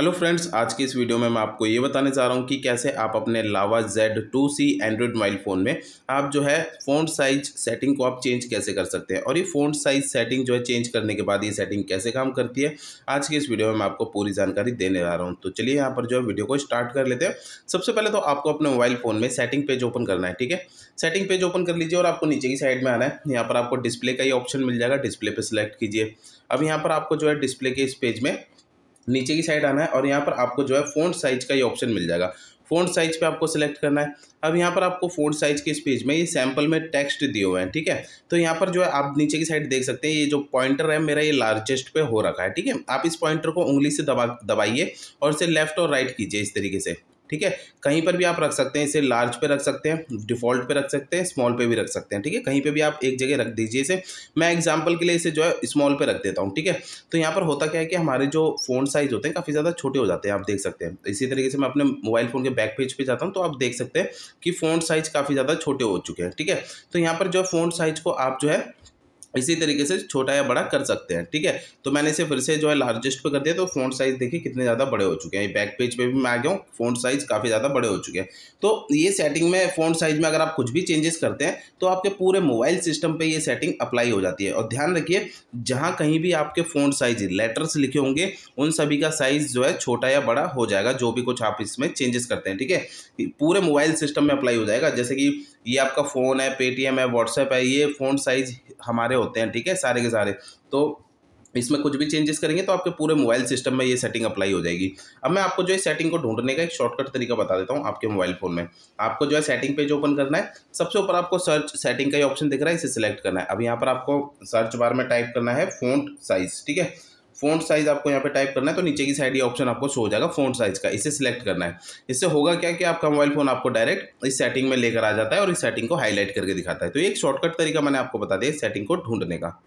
hello friends आज की इस वीडियो में मैं आपको ये बताने जा रहा हूँ कि कैसे आप अपने Lava Z two C Android mobile phone में आप जो है फ़ोन साइज सेटिंग को आप चेंज कैसे कर सकते हैं और ये फ़ोन साइज सेटिंग जो है चेंज करने के बाद ये सेटिंग कैसे काम करती है आज की इस वीडियो में मैं आपको पूरी जानकारी देने जा रहा हूँ तो चलिए यहाँ पर जो है वीडियो को स्टार्ट कर लेते हैं सबसे पहले तो आपको अपने मोबाइल फ़ोन में सेटिंग पेज ओपन करना है ठीक है सेटिंग पेज ओपन कर लीजिए और आपको नीचे की साइड में आना है यहाँ पर आपको डिस्प्ले का ही ऑप्शन मिल जाएगा डिस्प्ले पर सिलेक्ट कीजिए अब यहाँ पर आपको जो है डिस्प्ले के इस पेज में नीचे की साइड आना है और यहाँ पर आपको जो है फ़ोन साइज का ये ऑप्शन मिल जाएगा फ़ोन साइज पे आपको सेलेक्ट करना है अब यहाँ पर आपको फ़ोन साइज के इस पेज में ये सैम्पल में टेक्स्ट दिए हुए हैं ठीक है तो यहाँ पर जो है आप नीचे की साइड देख सकते हैं ये जो पॉइंटर है मेरा ये लार्जेस्ट पे हो रखा है ठीक है आप इस पॉइंटर को उंगली से दबा दबाइए और इसे लेफ्ट और राइट कीजिए इस तरीके से ठीक है कहीं पर भी आप रख सकते हैं इसे लार्ज पे रख सकते हैं डिफ़ॉल्ट पे रख सकते हैं स्मॉल पे भी रख सकते हैं ठीक है कहीं पे भी आप एक जगह रख दीजिए इसे मैं एग्जांपल के लिए इसे जो है स्मॉल पे रख देता हूँ ठीक है तो यहाँ पर होता क्या है कि हमारे जो फ़ोन साइज़ होते हैं काफ़ी ज़्यादा छोटे हो जाते हैं आप देख सकते हैं इसी तरीके से मैं अपने मोबाइल फ़ोन के बैक पेज पर पे जाता हूँ तो आप देख सकते हैं कि फ़ोन साइज़ काफ़ी ज़्यादा छोटे हो चुके हैं ठीक है तो यहाँ पर जो है फ़ोन साइज़ को आप जो है इसी तरीके से छोटा या बड़ा कर सकते हैं ठीक है तो मैंने इसे फिर से जो है लार्जेस्ट पे कर दिया तो फोन साइज़ देखिए कितने ज़्यादा बड़े हो चुके हैं बैक पेज पे भी मैं आ गया हूँ फ़ोन साइज़ काफ़ी ज़्यादा बड़े हो चुके हैं तो ये सेटिंग में फ़ोन साइज़ में अगर आप कुछ भी चेंजेस करते हैं तो आपके पूरे मोबाइल सिस्टम पर ये सेटिंग अप्लाई हो जाती है और ध्यान रखिए जहाँ कहीं भी आपके फ़ोन साइज़ लेटर्स लिखे होंगे उन सभी का साइज़ जो है छोटा या बड़ा हो जाएगा जो भी कुछ आप इसमें चेंजेस करते हैं ठीक है पूरे मोबाइल सिस्टम में अप्लाई हो जाएगा जैसे कि ये आपका फ़ोन है पेटीएम है व्हाट्सएप है ये फ़ोन साइज़ हमारे होते होते हैं ठीक है सारे के सारे तो इसमें कुछ भी चेंजेस करेंगे तो आपके पूरे मोबाइल सिस्टम में ये सेटिंग अप्लाई हो जाएगी अब मैं आपको जो है सेटिंग को ढूंढने का एक शॉर्टकट तरीका बता देता हूँ आपके मोबाइल फ़ोन में आपको जो है सेटिंग पेज ओपन करना है सबसे ऊपर आपको सर्च सेटिंग का ही ऑप्शन दिख रहा है इसे सिलेक्ट करना है अब यहाँ पर आपको सर्च बार में टाइप करना है फोन साइज़ ठीक है फोन साइज़ आपको यहाँ पे टाइप करना है तो नीचे की साइड ये ऑप्शन आपको शो हो जाएगा फोन साइज़ का इसे सिलेक्ट करना है इससे होगा क्या कि आपका मोबाइल फ़ोन आपको डायरेक्ट इस सेटिंग में लेकर आ जाता है और इस सेटिंग को हाईलाइट करके दिखाता है तो एक शॉर्टकट तरीका मैंने आपको बता दिया इस सेटिंग को ढूंढने का